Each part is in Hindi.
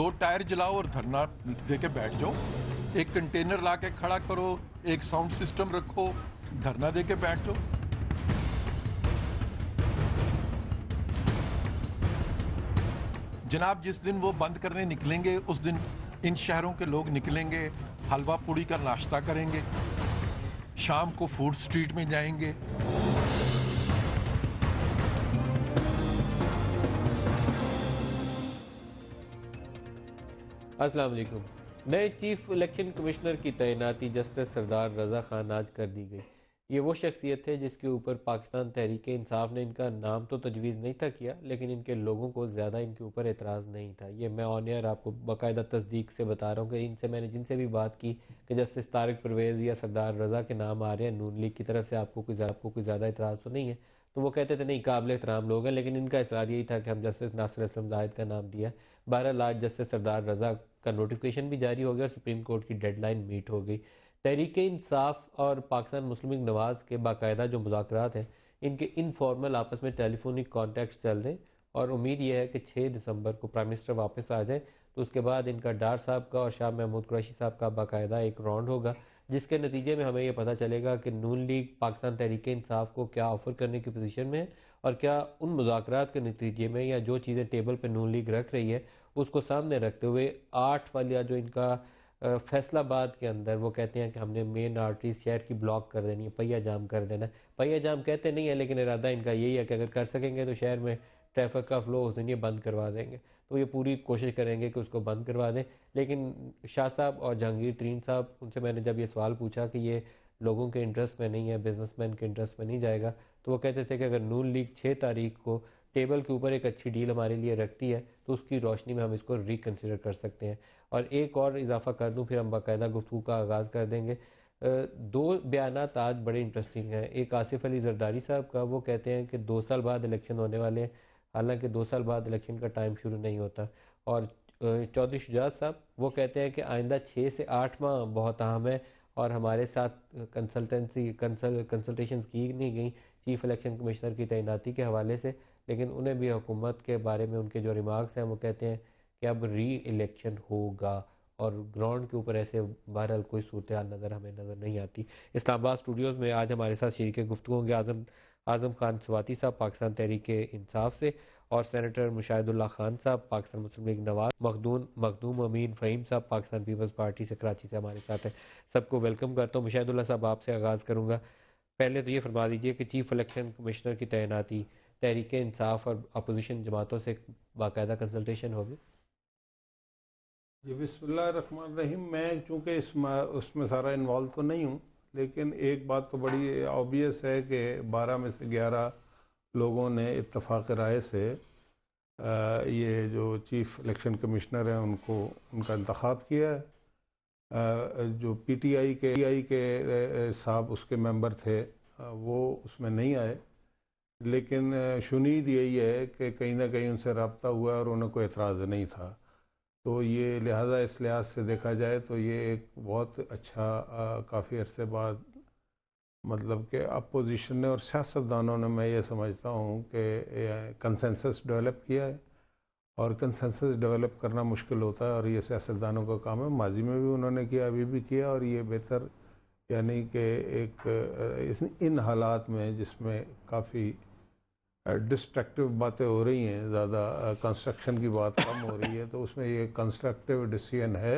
दो टायर जलाओ और धरना दे के बैठ जाओ एक कंटेनर ला के खड़ा करो एक साउंड सिस्टम रखो धरना दे के बैठ जाओ जनाब जिस दिन वो बंद करने निकलेंगे उस दिन इन शहरों के लोग निकलेंगे हलवा पूड़ी का नाश्ता करेंगे शाम को फूड स्ट्रीट में जाएंगे अस्सलाम वालेकुम नए चीफ इलेक्शन कमिश्नर की तैनाती जस्टिस सरदार रजा खान आज कर दी गई ये वो शख्सियत है जिसके ऊपर पाकिस्तान तहरीक इंसाफ ने इनका नाम तो तजवीज़ नहीं था किया लेकिन इनके लोगों को ज़्यादा इनके ऊपर एतराज़ नहीं था ये मैं ऑन एयर आपको बाकायदा तस्दीक से बता रहा हूँ कि इनसे मैंने जिनसे भी बात की कि जस्टिस तारक परवेज़ या सरदार रजा के नाम आ रहे हैं नून लीग की तरफ से आपको कोई आपको कोई ज़्यादा एतराज़ तो नहीं है तो वो कहते थे नहीं काबिल एहतराम लोग हैं लेकिन इनका इसरार यही था कि हम जस्टिस नासिर असलम जाहिद का नाम दिया बहरहाल आज जस्टिस सरदार रजा का नोटिफिकेशन भी जारी हो गया और सुप्रीम कोर्ट की डेडलाइन मीट हो गई तहरीक इंसाफ और पाकिस्तान मुस्लिम नवाज़ के बाकायदा जो मुजाकर हैं इनके इनफॉर्मल आपस में टेलीफोनिक कॉन्टैक्ट चल रहे हैं और उम्मीद यह है कि छः दिसंबर को प्राइम मिनिस्टर वापस आ जाए तो उसके बाद इनका डार साहब का और शाह महमूद कुरैशी साहब का बाकायदा एक राउंड होगा जिसके नतीजे में हमें यह पता चलेगा कि नून लीग पाकिस्तान तहरीक इंसाफ को क्या ऑफर करने की पोजीशन में है और क्या उन मुजाकर के नतीजे में या जो चीज़ें टेबल पर नून लीग रख रही है उसको सामने रखते हुए आठ वालिया जो इनका फैसलाबाद के अंदर वो कहते हैं कि हमने मेन आर्टरी शहर की ब्लॉक कर देनी है पहिया जाम कर देना है पहिया जाम कहते नहीं है लेकिन इरादा इनका यही है कि अगर कर सकेंगे तो शहर में ट्रैफिक का फ्लो उस दिन ये बंद करवा देंगे तो ये पूरी कोशिश करेंगे कि उसको बंद करवा दें लेकिन शाह साहब और जहांगीर तरीन साहब उनसे मैंने जब ये सवाल पूछा कि ये लोगों के इंटरेस्ट में नहीं है बिजनेसमैन के इंटरेस्ट में नहीं जाएगा तो वो कहते थे कि अगर नून लीग छः तारीख को टेबल के ऊपर एक अच्छी डील हमारे लिए रखती है तो उसकी रोशनी में हम इसको रिकन्सिडर कर सकते हैं और एक और इजाफा कर दूँ फिर हम बाकायदा गुफ्तु का आगाज़ कर देंगे दो बयान आज बड़े इंटरेस्टिंग हैं एक आसिफ अली जरदारी साहब का वो कहते हैं कि दो साल बाद इलेक्शन होने वाले हैं हालांकि दो साल बाद इलेक्शन का टाइम शुरू नहीं होता और चौधरी शुजात साहब वो कहते हैं कि आइंदा छः से आठ माह बहुत अहम है और हमारे साथ कंसल्टेंसी कंसल कंसल्टेशन की नहीं गई चीफ इलेक्शन कमिश्नर की तैनाती के हवाले से लेकिन उन्हें भी हुकूमत के बारे में उनके जो रिमार्क्स हैं वो कहते हैं कि अब री इलेक्शन होगा और ग्राउंड के ऊपर ऐसे बहरहाल कोई सूरत नज़र हमें नज़र नहीं आती इस्लामाबाद स्टूडियोज़ में आज हमारे साथ शरीक गुफ्तु होंगे आज़म आजम खान स्वाति साहब पाकिस्तान तहरीक इंसाफ से और सैनिटर मुशाहिदुल्ला खान साहब पाकिस्तान मुस्लिम लीग नवाज मखदून मखदूम अमीन फ़हीम साहब पाकिस्तान पीपल्स पार्टी से कराची से हमारे साथ हैं सबको वेलकम करता हूँ मुशाहिदुल्ला साहब आपसे आगाज़ करूँगा पहले तो ये फरमा दीजिए कि चीफ इलेक्शन कमिश्नर की तैनाती तहरीक इंसाफ और अपोजिशन जमातों से बाकायदा कंसल्टेशन होगी जी बिस्मिल्लाम मैं चूँकि इस उसमें सारा इन्वॉल्व तो नहीं हूँ लेकिन एक बात तो बड़ी ऑबियस है कि बारह में से ग्यारह लोगों ने इतफाक़ राय से ये जो चीफ इलेक्शन कमिश्नर हैं उनको उनका इंतखब किया है जो पीटीआई के आई के साहब उसके मेंबर थे वो उसमें नहीं आए लेकिन शुनीद यही है कि कहीं ना कहीं उनसे रबता हुआ और उन्हें कोई एतराज़ नहीं था तो ये लिहाजा इस लिहाज से देखा जाए तो ये एक बहुत अच्छा काफ़ी अरसे बाद मतलब कि अपोजिशन ने और सियासतदानों ने मैं ये समझता हूँ कि कंसेंसस डेवलप किया है और कंसेंसस डेवलप करना मुश्किल होता है और ये सियासतदानों का काम है माजी में भी उन्होंने किया अभी भी किया और ये बेहतर यानी कि एक इन हालात में जिसमें काफ़ी डिस्ट्रक्टिव बातें हो रही हैं ज़्यादा कंस्ट्रक्शन की बात कम हो रही है तो उसमें ये कंस्ट्रक्टिव डिसीजन है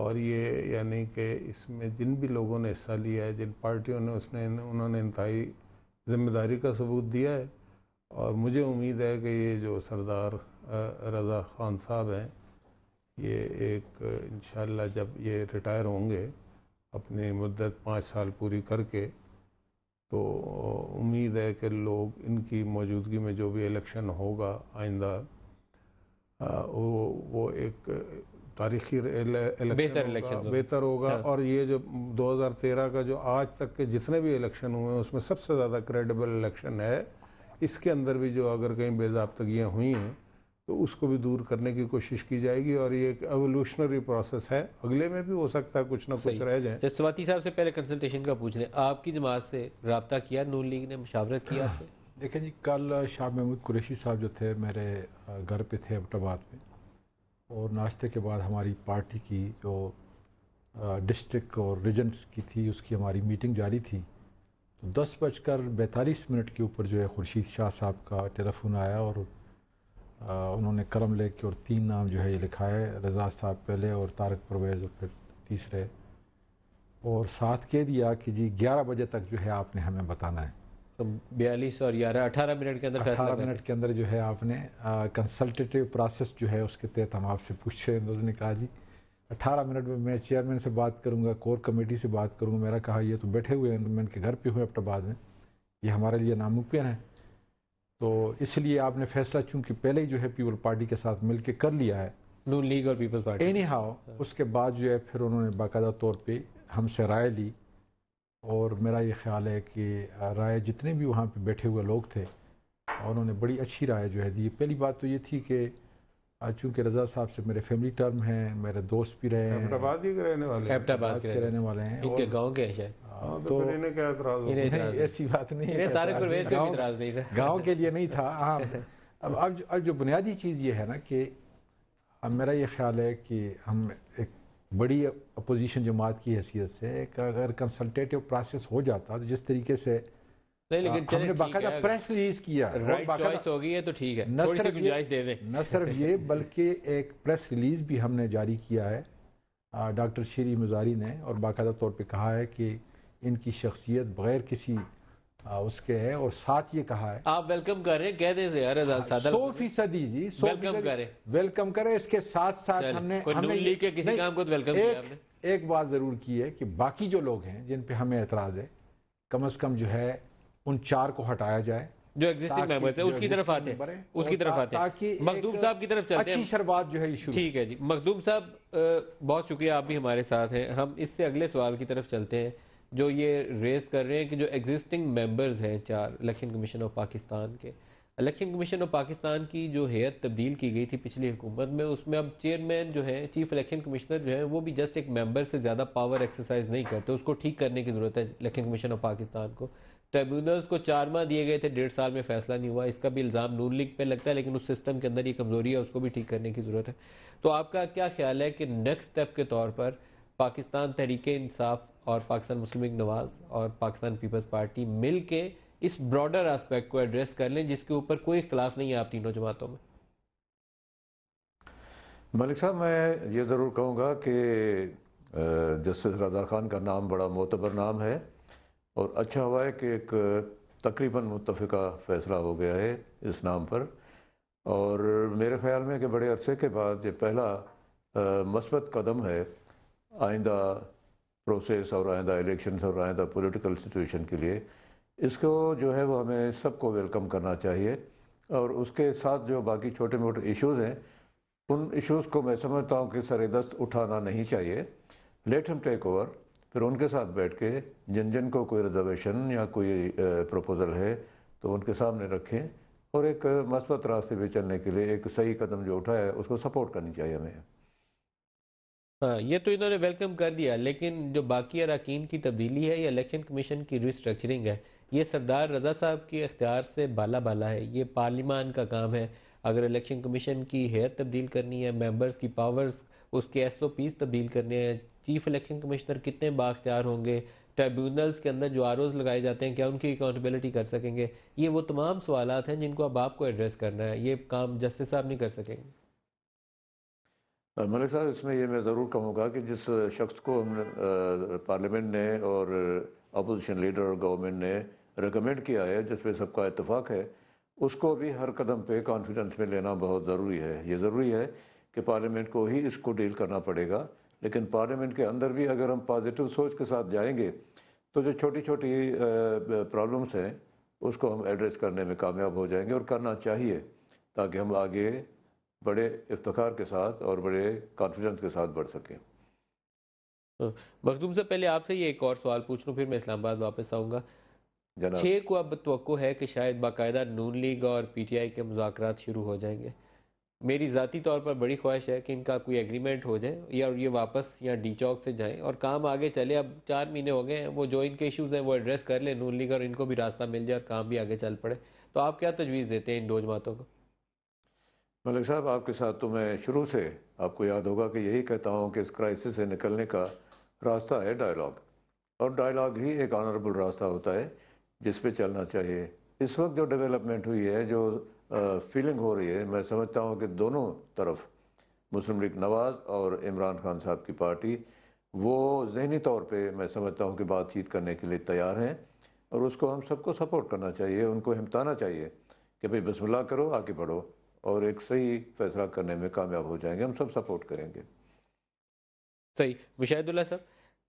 और ये यानी कि इसमें जिन भी लोगों ने हिस्सा लिया है जिन पार्टियों ने उसने उन्होंने इंतहाई ज़िम्मेदारी का सबूत दिया है और मुझे उम्मीद है कि ये जो सरदार रज़ा ख़ान साहब हैं ये एक इन जब ये रिटायर होंगे अपनी मुद्दत पाँच साल पूरी करके तो उम्मीद है कि लोग इनकी मौजूदगी में जो भी इलेक्शन होगा आइंदा वो वो एक तारीखी इलेक्शन बेहतर होगा हाँ। और ये जो 2013 का जो आज तक के जितने भी इलेक्शन हुए हैं उसमें सबसे ज़्यादा क्रेडिबल इलेक्शन है इसके अंदर भी जो अगर कहीं बेजाबतगियाँ हुई हैं तो उसको भी दूर करने की कोशिश की जाएगी और ये एक एवोल्यूशनरी प्रोसेस है अगले में भी हो सकता है कुछ ना कुछ रह जाए जसवाती साहब से पहले कंसल्टेशन का पूछ लें आपकी जमात से रबता किया नून लीग ने मुशावरत किया आपसे हाँ। देखें जी कल शाह महमूद कुरेशी साहब जो थे मेरे घर पे थे अबटाबाद में और नाश्ते के बाद हमारी पार्टी की जो डिस्ट्रिक्ट और रीजन्स की थी उसकी हमारी मीटिंग जारी थी तो दस बजकर बैतालीस मिनट के ऊपर जो है खुर्शीद शाह साहब का टेलीफोन आया और उन्होंने करम के और तीन नाम जो है ये लिखा है रज़ा साहब पहले और तारक परवेज़ और फिर तीसरे और साथ कह दिया कि जी ग्यारह बजे तक जो है आपने हमें बताना है तो बयालीस और ग्यारह अठारह मिनट के अंदर अठारह मिनट के अंदर जो है आपने कंसल्टेटिव प्रोसेस जो है उसके तहत हम आपसे पूछ रहे हैं उसने कहा जी अठारह मिनट में मैं चेयरमैन से बात करूंगा कोर कमेटी से बात करूंगा मेरा कहा ये तो बैठे हुए हैं मैं इनके घर पे हुए अब्टाबाद तो में ये हमारे लिए नामुमकिन है तो इसलिए आपने फैसला चूंकि पहले ही जो है पीपल पार्टी के साथ मिलकर कर लिया है नू लीग और पीपल्स पार्टी एनी हाउ उसके बाद जो है फिर उन्होंने बाकायदा तौर पर हमसे राय ली और मेरा ये ख्याल है कि राय जितने भी वहाँ पर बैठे हुए लोग थे और उन्होंने बड़ी अच्छी राय जो है दी पहली बात तो ये थी कि आज चूँकि रजा साहब से मेरे फैमिली टर्म हैं मेरे दोस्त भी रहे हैं एबटाबाद के रहने वाले हैं इनके गांव के हैं हाँ, हाँ, तो, तो- इन्हें क्या ऐसी बात नहीं है गांव के लिए नहीं था हाँ अब अब अब जो बुनियादी चीज़ ये है ना कि अब मेरा ये ख्याल है कि हम एक बड़ी अपोजिशन जमात की हैसियत से एक अगर कंसल्टेटिव प्रोसेस हो जाता तो जिस तरीके से नहीं हाँ, लेकिन हमने बाकायदा प्रेस रिलीज किया राइट चॉइस हो गई है तो ठीक है न थोड़ी सी गुंजाइश दे दें न सिर्फ ये बल्कि एक प्रेस रिलीज भी हमने जारी किया है डॉक्टर शेरी मजारी ने और बाकायदा तौर पे कहा है कि इनकी शख्सियत बगैर किसी आ, उसके है और साथ ये कहा है आप वेलकम कर रहे कह दे हाँ, सौ फीसदी जी सौ वेलकम करें वेलकम करें इसके साथ साथ हमने हमने लीग के किसी काम को तो वेलकम एक, एक बात जरूर की है कि बाकी जो लोग हैं जिन पे हमें एतराज है कम से कम जो है उन चार को हटाया जाए जो एग्जिस्टिंग मेंबर थे उसकी तरफ आते हैं उसकी तरफ आते हैं मखदूम साहब की तरफ चलते हैं शुरुआत जो है इशू ठीक है जी मखदूम साहब बहुत शुक्रिया आप भी हमारे साथ हैं हम इससे अगले सवाल की तरफ चलते हैं जो ये रेस कर रहे हैं कि जो एग्जिस्टिंग मेंबर्स हैं चार इलेक्शन कमीशन ऑफ पाकिस्तान के इलेक्शन कमीशन ऑफ पाकिस्तान की जो हेयत तब्दील की गई थी पिछली हुकूमत में उसमें अब चेयरमैन जो है चीफ इलेक्शन कमिश्नर जो है वो भी जस्ट एक मेंबर से ज़्यादा पावर एक्सरसाइज नहीं करते उसको ठीक करने की ज़रूरत है इलेक्शन कमीशन ऑफ पाकिस्तान को ट्रिब्यूनल्स को चार माह दिए गए थे डेढ़ साल में फैसला नहीं हुआ इसका भी इल्ज़ाम नून लीग पे लगता है लेकिन उस सिस्टम के अंदर ये कमज़ोरी है उसको भी ठीक करने की ज़रूरत है तो आपका क्या ख्याल है कि नेक्स्ट स्टेप के तौर पर पाकिस्तान तहरीक इंसाफ और पाकिस्तान मुस्लिम नवाज और पाकिस्तान पीपल्स पार्टी मिल के इस ब्रॉडर आस्पेक्ट को एड्रेस कर लें जिसके ऊपर कोई इख्तलाफ नहीं है आप तीनों जमातों में मलिक साहब मैं ये ज़रूर कहूँगा कि जस्टिस रजा खान का नाम बड़ा मोतबर नाम है और अच्छा हुआ है कि एक तकरीबन मुतफ़ा फ़ैसला हो गया है इस नाम पर और मेरे ख़्याल में कि बड़े अरसे के बाद ये पहला मस्बत कदम है आइंदा प्रोसेस और आइंदा इलेक्शन और आइंदा पॉलिटिकल सिचुएशन के लिए इसको जो है वो हमें सबको वेलकम करना चाहिए और उसके साथ जो बाकी छोटे मोटे इश्यूज़ हैं उन इश्यूज़ को मैं समझता हूँ कि सर दस्त उठाना नहीं चाहिए लेट हम टेक ओवर फिर उनके साथ बैठ के जिन जिन को कोई रिजर्वेशन या कोई प्रपोज़ल है तो उनके सामने रखें और एक मस्बत रास्ते पे चलने के लिए एक सही कदम जो उठाया है उसको सपोर्ट करनी चाहिए हमें हाँ ये तो इन्होंने वेलकम कर दिया लेकिन जो बाकी अरकान की तब्दीली है या इलेक्शन कमीशन की रिस्ट्रक्चरिंग है ये सरदार रजा साहब के अख्तियार से बाला बाला है ये पार्लिमान का काम है अगर इलेक्शन कमीशन की हेयर तब्दील करनी है मेंबर्स की पावर्स उसके एस ओ पीज तब्दील करने हैं चीफ इलेक्शन कमिश्नर कितने बाख्तियार होंगे ट्रिब्यूनल्स के अंदर जो आरोज लगाए जाते हैं क्या उनकी अकाउंटेबिलिटी कर सकेंगे ये वो तमाम सवाल हैं जिनको अब आपको एड्रेस करना है ये काम जस्टिस साहब नहीं कर सकेंगे मलिक साहब इसमें ये मैं ज़रूर कहूँगा कि जिस शख्स को हमने पार्लियामेंट ने और अपोजिशन लीडर और गवर्नमेंट ने रिकमेंड किया है जिस पर सबका इतफाक़ है उसको भी हर कदम पे कॉन्फिडेंस में लेना बहुत ज़रूरी है ये ज़रूरी है कि पार्लियामेंट को ही इसको डील करना पड़ेगा लेकिन पार्लियामेंट के अंदर भी अगर हम पॉजिटिव सोच के साथ जाएंगे तो जो छोटी छोटी प्रॉब्लम्स हैं उसको हम एड्रेस करने में कामयाब हो जाएंगे और करना चाहिए ताकि हम आगे बड़े इफ्तार के साथ और बड़े कॉन्फिडेंस के साथ बढ़ सकें मखदूम से पहले आपसे ये एक और सवाल पूछ लूँ फिर मैं इस्लामाबाद वापस आऊँगा छः को अब तो है कि शायद बाकायदा नून लीग और पी टी आई के मुजाकर शुरू हो जाएंगे मेरी ज़ाती तौर पर बड़ी ख्वाहिश है कि इनका कोई एग्रीमेंट हो जाए या ये वापस या डी चौक से जाएँ और काम आगे चले अब चार महीने हो गए हैं वो जो इनके इश्यूज़ हैं वो एड्रेस कर लें नून लीग और इनको भी रास्ता मिल जाए और काम भी आगे चल पड़े तो आप क्या तजवीज़ देते हैं इन दो जमातों को मलिक साहब आपके साथ तो मैं शुरू से आपको याद होगा कि यही कहता हूँ कि इस क्राइसिस से निकलने का रास्ता है डायलाग और डायलाग ही एक ऑनरेबल रास्ता होता है जिस पर चलना चाहिए इस वक्त जो डेवलपमेंट हुई है जो फीलिंग हो रही है मैं समझता हूँ कि दोनों तरफ मुस्लिम लीग नवाज़ और इमरान खान साहब की पार्टी वो जहनी तौर पे मैं समझता हूँ कि बातचीत करने के लिए तैयार हैं और उसको हम सबको सपोर्ट करना चाहिए उनको हिमताना चाहिए कि भाई बसमल्ला करो आगे बढ़ो और एक सही फैसला करने में कामयाब हो जाएंगे हम सब सपोर्ट करेंगे सही मुशाहिदुल्ला सर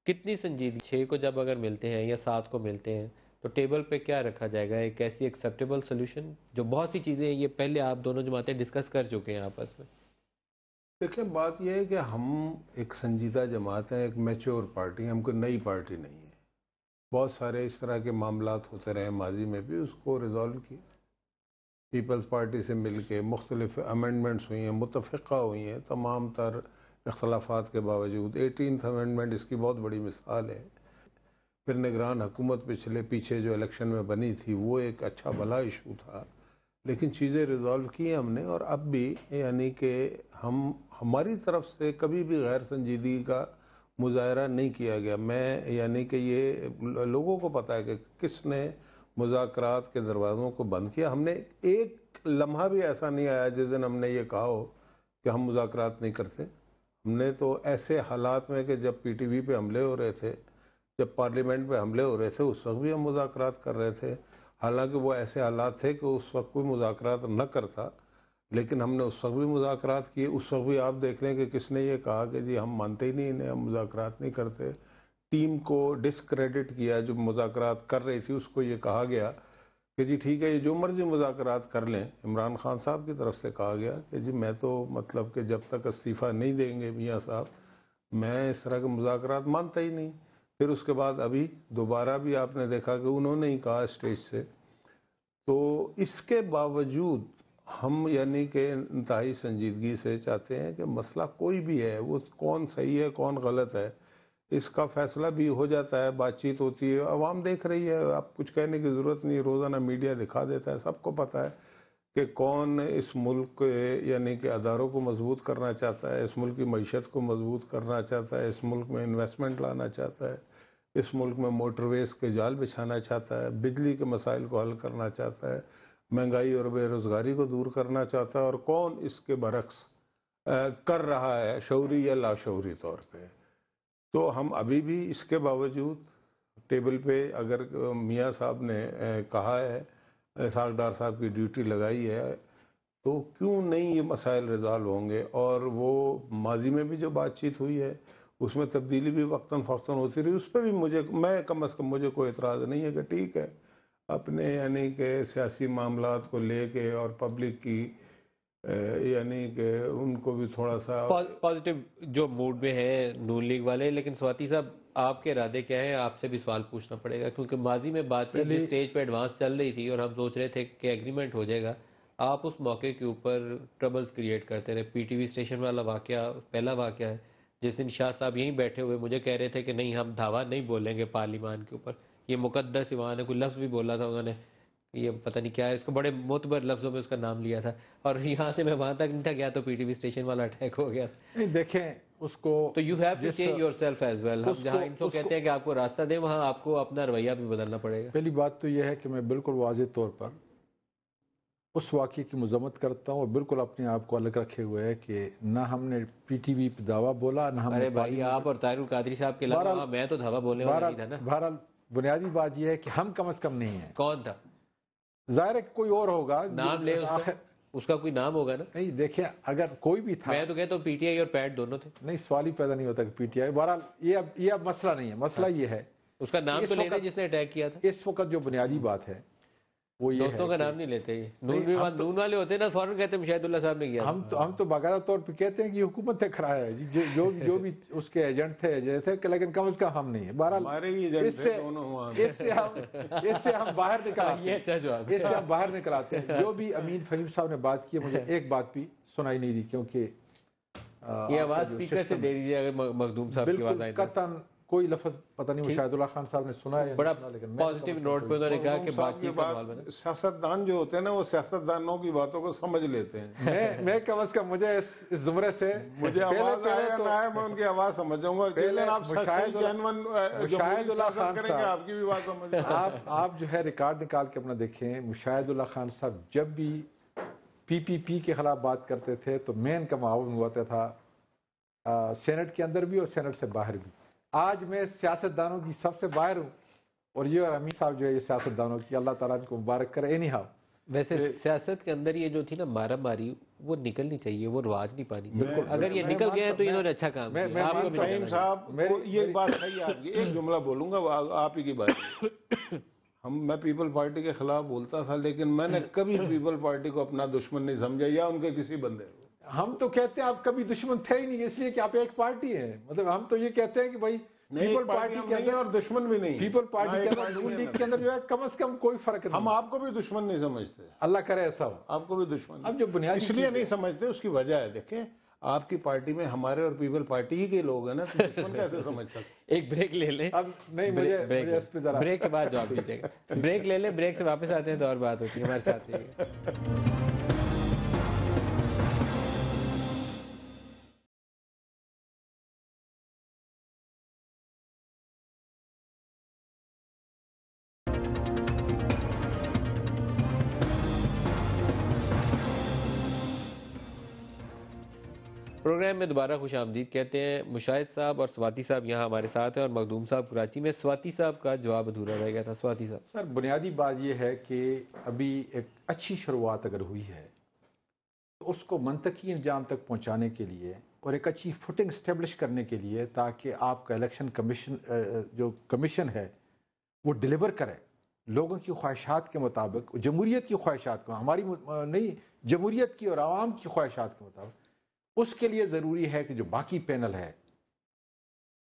कितनी संजीदगी छः को जब अगर मिलते हैं या सात को मिलते हैं तो टेबल पे क्या रखा जाएगा एक ऐसी एक्सेप्टेबल सोल्यूशन जो बहुत सी चीज़ें ये पहले आप दोनों जमातें डिस्कस कर चुके हैं आपस में देखिए बात यह है कि हम एक संजीदा जमात हैं एक मेच्योर पार्टी हम कोई नई पार्टी नहीं है बहुत सारे इस तरह के मामला होते रहे माजी में भी उसको रिजॉल्व किया पीपल्स पार्टी से मिल के मुख्तलिफ अमेंडमेंट्स हुई हैं मुतफ़ा हुई हैं तमाम तर अख्तलाफात के बावजूद एटीन अमेंडमेंट इसकी बहुत बड़ी मिसाल है फिर निगरान हुकूमत पिछले पीछे जो इलेक्शन में बनी थी वो एक अच्छा भला इशू था लेकिन चीज़ें रिजॉल्व की हमने और अब भी यानी कि हम हमारी तरफ से कभी भी गैर संजीदगी का मुजाहरा नहीं किया गया मैं यानी कि ये लोगों को पता है कि किसने मुजाकर के दरवाज़ों को बंद किया हमने एक लम्हा भी ऐसा नहीं आया जिस दिन हमने ये कहा हो कि हम मुजाकर नहीं करते हमने तो ऐसे हालात में कि जब पी टी वी पर हमले हो रहे थे जब पार्लियामेंट में हमले हो रहे थे उस वक्त भी हम मुजाकर कर रहे थे हालांकि वो ऐसे हालात थे कि उस वक्त कोई मुजाकर न करता लेकिन हमने उस वक्त भी मुजाकर किए उस वक्त भी आप देख लें कि किसने ये कहा कि जी हम मानते ही नहीं इन्हें हम मुजाकर नहीं करते टीम को डिसक्रेडिट किया जो मुजाकर कर रही थी उसको ये कहा गया कि जी ठीक है ये जो मर्ज़ी मुजाकर कर लें इमरान खान साहब की तरफ से कहा गया कि जी मैं तो मतलब कि जब तक इस्तीफ़ा नहीं देंगे मियाँ साहब मैं इस तरह के मुजाकर मानता ही नहीं फिर उसके बाद अभी दोबारा भी आपने देखा कि उन्होंने ही कहा स्टेज से तो इसके बावजूद हम यानी कि इंतहाई संजीदगी से चाहते हैं कि मसला कोई भी है वो कौन सही है कौन गलत है इसका फैसला भी हो जाता है बातचीत होती है आवाम देख रही है आप कुछ कहने की ज़रूरत नहीं रोज़ाना मीडिया दिखा देता है सबको पता है कि कौन इस मुल्क यानी कि अदारों को मजबूत करना चाहता है इस मुल्क की मीशत को मजबूत करना चाहता है इस मुल्क में इन्वेस्टमेंट लाना चाहता है इस मुल्क में मोटरवेज के जाल बिछाना चाहता है बिजली के मसाइल को हल करना चाहता है महंगाई और बेरोज़गारी को दूर करना चाहता है और कौन इसके बरक्स कर रहा है शौरी या लाशौरी तौर पे तो हम अभी भी इसके बावजूद टेबल पे अगर मियाँ साहब ने कहा है सागडार साहब की ड्यूटी लगाई है तो क्यों नहीं ये मसाइल रिजॉल्व होंगे और वो माजी में भी जो बातचीत हुई है उसमें तब्दीली भी वक्ता फ़ौस्तन होती रही उस पर भी मुझे मैं कम अज़ कम मुझे कोई एतराज़ नहीं है कि ठीक है अपने यानी कि सियासी मामला को लेके और पब्लिक की यानी कि उनको भी थोड़ा सा पॉजिटिव जो मूड में है नून लीग वाले लेकिन स्वाति साहब आपके इरादे क्या हैं आपसे भी सवाल पूछना पड़ेगा क्योंकि माजी में बात पहले स्टेज पे एडवांस चल रही थी और हम सोच रहे थे कि एग्रीमेंट हो जाएगा आप उस मौके के ऊपर ट्रबल्स क्रिएट करते रहे पीटीवी स्टेशन वाला वाक़ पहला वाक़ है जिस दिन शाह साहब यहीं बैठे हुए मुझे कह रहे थे कि नहीं हम धावा नहीं बोलेंगे पार्लिमान के ऊपर ये मुकद्दस इमान है कोई लफ्ज़ भी बोला था उन्होंने ये पता नहीं क्या है इसको बड़े मुतबर लफ्ज़ों में उसका नाम लिया था और यहाँ से मैं वहाँ तक नहीं था गया तो पीटीवी स्टेशन वाला अटैक हो गया नहीं देखें उसको तो you have to change yourself as well हम जहाँ इनको कहते हैं कि आपको रास्ता दें वहाँ आपको अपना रवैया भी बदलना पड़ेगा पहली बात तो यह है कि मैं बिल्कुल वाज तौर पर उस वाक़े की मजम्मत करता हूँ और बिल्कुल अपने आप को अलग रखे हुए है कि ना हमने पी टी वी पर दावा बोला ना हमने अरे भाई आप और तारुल कादरी साहब के अलावा मैं तो दावा बोलने वाला नहीं था ना बहरहाल बुनियादी बात यह है कि हम कम अज कम नहीं है कौन था जाहिर है कोई और होगा नाम ले आखिर उसका कोई नाम होगा ना नहीं देखिए अगर कोई भी था मैं तो कहता हूँ पीटीआई और पैट दोनों थे नहीं सवाल ही पैदा नहीं होता कि पीटीआई बहरहाल ये अब ये अब मसला नहीं है मसला अच्छा। ये है उसका नाम तो लेना जिसने अटैक किया था इस वक्त जो बुनियादी बात है वो ये दोस्तों का नाम नहीं लेते नून भी तो, नून वाले होते ना फौरन कहते हैं साहब ने किया हम तो हम तो बाकायदा तौर पर कहते हैं कि हुकूमत ने कराया है जो जो भी जो भी उसके एजेंट थे एजेंट थे लेकिन कम अज कम हम नहीं है बहरहाल इससे इससे हम इससे हम बाहर निकल अच्छा इससे हम बाहर निकल आते हैं जो भी अमीन फहीम साहब ने बात की मुझे एक बात भी सुनाई नहीं दी क्योंकि ये आवाज स्पीकर से दे दीजिए अगर मखदूम साहब की आवाज आए तो। कोई लफज पता नहीं शाहिदुल्ला खान साहब ने सुना है बड़ा लेकिन पॉजिटिव नोट पे उन्होंने कहा कि बाकी बात सियासतदान जो होते हैं ना वो सियासतदानों की बातों को समझ लेते हैं मैं मैं कम अज कम मुझे इस, इस जुमरे से मुझे पहले पहले तो है मैं उनकी आवाज समझ जाऊंगा पहले आप शाहिदुल्ला uh, खान साहब आपकी भी बात समझ आप आप जो है रिकॉर्ड निकाल के अपना देखें मुशाहिदुल्ला खान साहब जब भी पीपीपी के खिलाफ बात करते थे तो मैं इनका माहौल हुआ था सेनेट के अंदर भी और सेनेट से बाहर भी आज मैं सियासतदानों की सबसे बाहर हूँ और ये और अमीर साहब जो है ये सियासतदानों की अल्लाह ताला इनको मुबारक करे एनी हाउ वैसे सियासत के अंदर ये जो थी ना मारा मारी वो निकलनी चाहिए वो रिवाज नहीं पानी बिल्कुल अगर ये निकल गए तो इन्होंने अच्छा काम साहब ये बात सही आपकी एक जुमला बोलूंगा आप ही की बात हम मैं पीपल पार्टी के खिलाफ बोलता था लेकिन मैंने कभी पीपल पार्टी को अपना दुश्मन नहीं समझा या उनके किसी बंदे को हम तो कहते हैं आप कभी दुश्मन थे ही नहीं इसलिए कि आप एक पार्टी है मतलब हम तो ये कहते हैं कि भाई पीपल पार्टी के अंदर और दुश्मन भी नहीं पीपल पार्टी के अंदर लीग के अंदर जो है कम से कम कोई फर्क नहीं हम आपको भी दुश्मन नहीं समझते अल्लाह करे ऐसा हो आपको भी दुश्मन अब जो बुनियाद इसलिए नहीं समझते उसकी वजह है देखे आपकी पार्टी में हमारे और पीपल पार्टी ही के लोग हैं ना तो दुश्मन कैसे समझ सकते एक ब्रेक ले लें अब नहीं मुझे ब्रेक, मुझे ब्रेक के बाद जवाब दीजिएगा ब्रेक ले लें ब्रेक से वापस आते हैं तो और बात होती है हमारे साथ में दोबारा खुश आमदीद कहते हैं मुशाहिद साहब और स्वाति साहब यहाँ हमारे साथ हैं और मखदूम साहब कराची में स्वाति साहब का जवाब अधूरा रह गया था स्वाति साहब सर बुनियादी बात यह है कि अभी एक अच्छी शुरुआत अगर हुई है तो उसको मनतकी इंजाम तक पहुँचाने के लिए और एक अच्छी फुटिंग इस्टेब्लिश करने के लिए ताकि आपका इलेक्शन कमीशन जो कमीशन है वो डिलीवर करें लोगों की ख्वाहिशात के मुताबिक जमहूरीत की ख्वाहिशात को हमारी नहीं जमहूरीत की और आवाम की ख्वाहिशात के मुताबिक उसके लिए जरूरी है कि जो बाकी पैनल है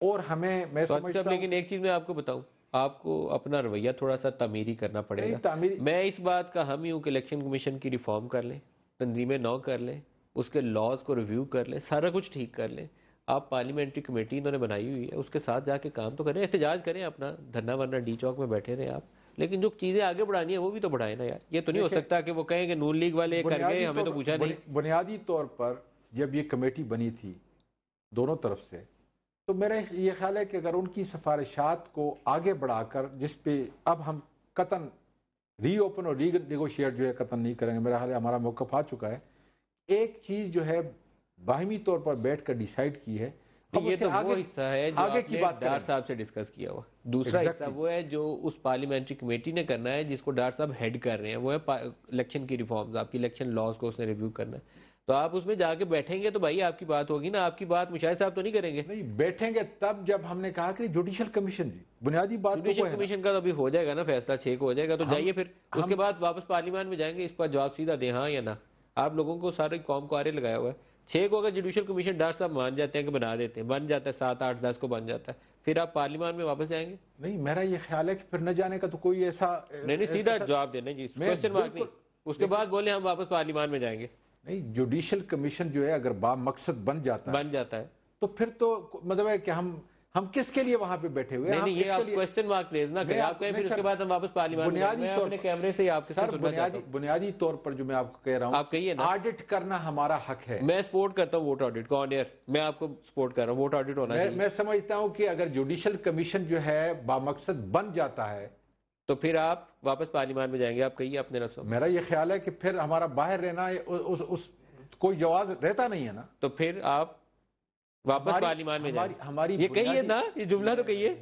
और हमें मैं तो अच्छा, समझता हूं, लेकिन एक चीज मैं आपको बताऊं आपको अपना रवैया थोड़ा सा तमीरी करना पड़ेगा तामीरी... मैं इस बात का हम ही हूं कि इलेक्शन कमीशन की रिफॉर्म कर लें तंजीमें नौ कर लें उसके लॉज को रिव्यू कर लें सारा कुछ ठीक कर लें आप पार्लियामेंट्री कमेटी इन्होंने बनाई हुई है उसके साथ जाके काम तो करें एहतजाज करें अपना धरना वरना डी चौक में बैठे रहें आप लेकिन जो चीज़ें आगे बढ़ानी है वो भी तो बढ़ाए ना यार ये तो नहीं हो सकता कि वो कहें कि नून लीग वाले कर गए हमें तो पूछा नहीं बुनियादी तौर पर जब ये कमेटी बनी थी दोनों तरफ से तो मेरा ये ख्याल है कि अगर उनकी सिफारिशात को आगे बढ़ाकर जिस पे अब हम कतन रीओपन और री नगोशिएट जो है कतन नहीं करेंगे मेरा ख्याल है हमारा मौकफ आ चुका है एक चीज़ जो है बाहमी तौर पर बैठ कर डिसाइड की है ये तो आगे, वो हिस्सा है जो आगे की बात डार साहब से डिस्कस किया हुआ दूसरा exactly. हिस्सा वो है जो उस पार्लियामेंट्री कमेटी ने करना है जिसको डार साहब हेड कर रहे हैं वो है इलेक्शन की रिफॉर्म्स आपकी इलेक्शन लॉज को उसने रिव्यू करना है तो आप उसमें जाके बैठेंगे तो भाई आपकी बात होगी ना आपकी बात मुशाह साहब तो नहीं करेंगे नहीं बैठेंगे तब जब हमने कहा कि जुडिशल कमीशन जी बुनियादी बात जुडिशल तो कमीशन का तो अभी हो जाएगा ना फैसला छः को हो जाएगा तो जाइए फिर उसके बाद वापस पार्लियमान में जाएंगे पर जवाब सीधा दे हाँ या ना आप लोगों को सारे कौम को आरे लगाया हुआ है छे को अगर जुडिशल कमीशन डर साहब मान जाते हैं कि बना देते हैं बन जाता है सात आठ दस को बन जाता है फिर आप पार्लियामान में वापस जाएंगे नहीं मेरा ये ख्याल है कि फिर न जाने का तो कोई ऐसा नहीं नहीं सीधा जवाब देना जी क्वेश्चन मार्क नहीं उसके बाद बोले हम वापस पार्लियामान में जाएंगे नहीं जुडिशल कमीशन जो है अगर बा मकसद बन जाता बन जाता है तो फिर तो मतलब है कि हम हम किसके लिए वहां पे बैठे हुए नहीं, नहीं ये आप क्वेश्चन मार्क रेज ना करें आपको फिर उसके बाद हम वापस पार्लियामेंट बुनियादी तौर कैमरे से आपके सर बुनियादी बुनियादी तौर पर जो मैं आपको कह रहा हूँ आप कहिए ना ऑडिट करना हमारा हक है मैं सपोर्ट करता हूँ वोट ऑडिट ऑन एयर मैं आपको सपोर्ट कर रहा हूँ वोट ऑडिट होना मैं समझता हूँ कि अगर जुडिशल कमीशन जो है बामकसद बन जाता है तो फिर आप वापस पार्लियामान में जाएंगे आप कहिए अपने लफ्जों मेरा ये ख्याल है कि फिर हमारा बाहर रहना उ, उस उस कोई जवाब रहता नहीं है ना तो फिर आप वापस पार्लियामान में हमारी, हमारी ये कहिए ना ये जुमला तो कहिए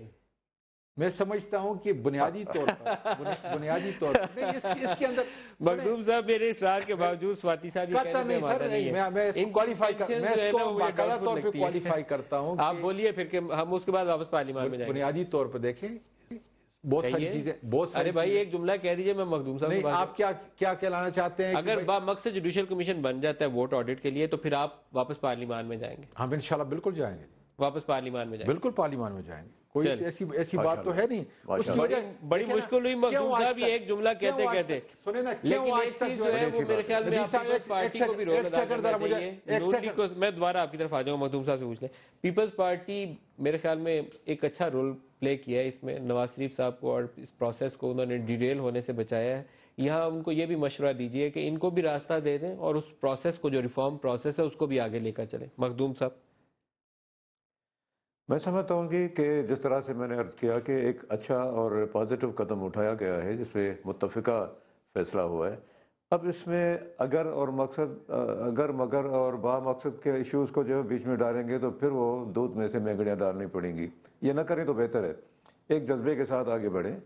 मैं समझता हूँ कि बुनियादी तौर पर बुनियादी तौर पर इस, साहब मेरे इसरार के बावजूद स्वाति साहब कहता नहीं सर नहीं, नहीं मैं मैं इसको क्वालीफाई कर मैं इसको तौर पे क्वालीफाई करता हूँ आप बोलिए फिर के हम उसके बाद वापस पार्लियामान में जाएंगे बुनियादी तौर पर देखें बहुत सारी चीजें बहुत सारी अरे भाई एक जुमला कह दीजिए मैं मखदूम साहब आप क्या क्या कहलाना चाहते हैं अगर बामकसद जुडिशियल कमीशन बन जाता है वोट ऑडिट के लिए तो फिर आप वापस पार्लियामान में जाएंगे हम इंशाल्लाह बिल्कुल जाएंगे वापस पार्लियामान में जाए बिल्कुल पार्लियामान में जाएंगे कोई ऐसी ऐसी बात तो है नहीं उसकी वजह बड़ी मुश्किल हुई मखदूम भी एक जुमला कहते कहते सुने ना लेकिन एक चीज जो है वो मेरे ख्याल में पार्टी को भी रोक लगा चाहिए को मैं दोबारा आपकी तरफ आ जाऊंगा मखदूम साहब से पूछ ले पीपल्स पार्टी मेरे ख्याल में एक अच्छा रोल प्ले किया है इसमें नवाज शरीफ साहब को और इस प्रोसेस को उन्होंने डिटेल होने से बचाया है यहाँ उनको ये भी मशवरा दीजिए कि इनको भी रास्ता दे दें और उस प्रोसेस को जो रिफॉर्म प्रोसेस है उसको भी आगे लेकर चलें मखदूम साहब मैं समझता हूँ कि, जिस तरह से मैंने अर्ज़ किया कि एक अच्छा और पॉजिटिव कदम उठाया गया है जिसमें मुतफ़ा फैसला हुआ है अब इसमें अगर और मकसद अगर मगर और बा मकसद के इश्यूज़ को जो है बीच में डालेंगे तो फिर वो दूध में से मैगड़ियाँ डालनी पड़ेंगी ये ना करें तो बेहतर है एक जज्बे के साथ आगे बढ़ें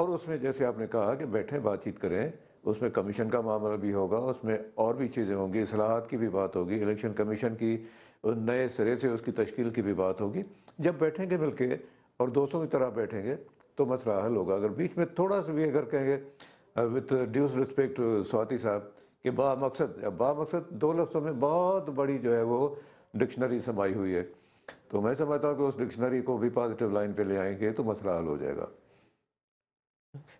और उसमें जैसे आपने कहा कि बैठें बातचीत करें उसमें कमीशन का मामला भी होगा उसमें और भी चीज़ें होंगी असलाहत की भी बात होगी इलेक्शन कमीशन की नए सिरे से उसकी तश्कील की भी बात होगी जब बैठेंगे मिलके और दोस्तों की तरह बैठेंगे तो मसला हल होगा अगर बीच में थोड़ा सा भी अगर कहेंगे विथ ड्यूस रिस्पेक्ट स्वाति साहब कि बा मकसद बा मकसद दो लफ्सों में बहुत बड़ी जो है वो डिक्शनरी समाई हुई है तो मैं समझता हूँ कि उस डिक्शनरी को भी पॉजिटिव लाइन पे ले आएंगे तो मसला हल हो जाएगा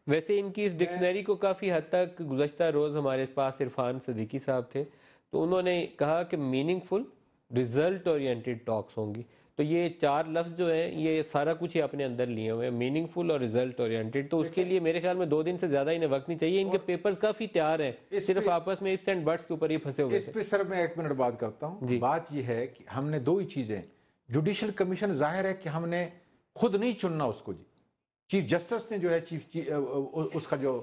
वैसे इनकी इस डिक्शनरी को काफ़ी हद तक गुजशत रोज़ हमारे पास इरफान सदीकी साहब थे तो उन्होंने कहा कि मीनिंगफुल रिजल्ट ओरिएंटेड टॉक्स होंगी तो ये चार लफ्ज़ जो है ये सारा कुछ ही अपने अंदर लिए हुए हैं मीनिंगफुल और रिजल्ट ओरिएंटेड तो उसके लिए मेरे ख्याल में दो दिन से ज़्यादा इन्हें वक्त नहीं चाहिए इनके पेपर्स काफ़ी तैयार हैं सिर्फ आपस में इफ्स एंड बर्ड्स के ऊपर ये फंसे हुए इस पे सर मैं एक मिनट बात करता हूँ बात यह है कि हमने दो ही चीज़ें जुडिशल कमीशन जाहिर है कि हमने खुद नहीं चुनना उसको जी चीफ जस्टिस ने जो है चीफ उसका जो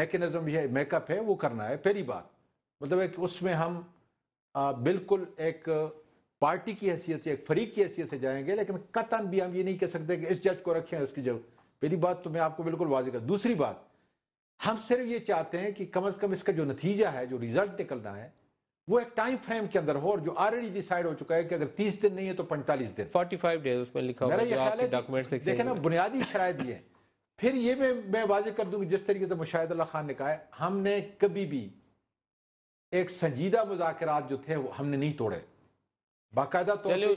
मैकेनिज्म है मेकअप है वो करना है पहली बात मतलब है कि उसमें हम बिल्कुल एक पार्टी की हैसियत से एक फरीक की हैसियत से जाएंगे लेकिन कतन भी हम ये नहीं कह सकते कि इस जज को रखें उसकी जगह पहली बात तो मैं आपको बिल्कुल वाजह कर दूसरी बात हम सिर्फ ये चाहते हैं कि कम अज़ कम इसका जो नतीजा है जो रिजल्ट निकलना है वो एक टाइम फ्रेम के अंदर हो और जो ऑलरेडी डिसाइड हो चुका है कि अगर तीस दिन नहीं है तो पैंतालीस दिन फाइव डेज उसमें लिखा मेरा ख्याल है देखे ना बुनियादी शराय दी है फिर ये मैं मैं वाजह कर दूँ जिस तरीके से मुशाहिद खान ने कहा है हमने कभी भी एक संजीदा मुजाकर जो थे वो हमने नहीं तोड़े बाकायदा तौर तो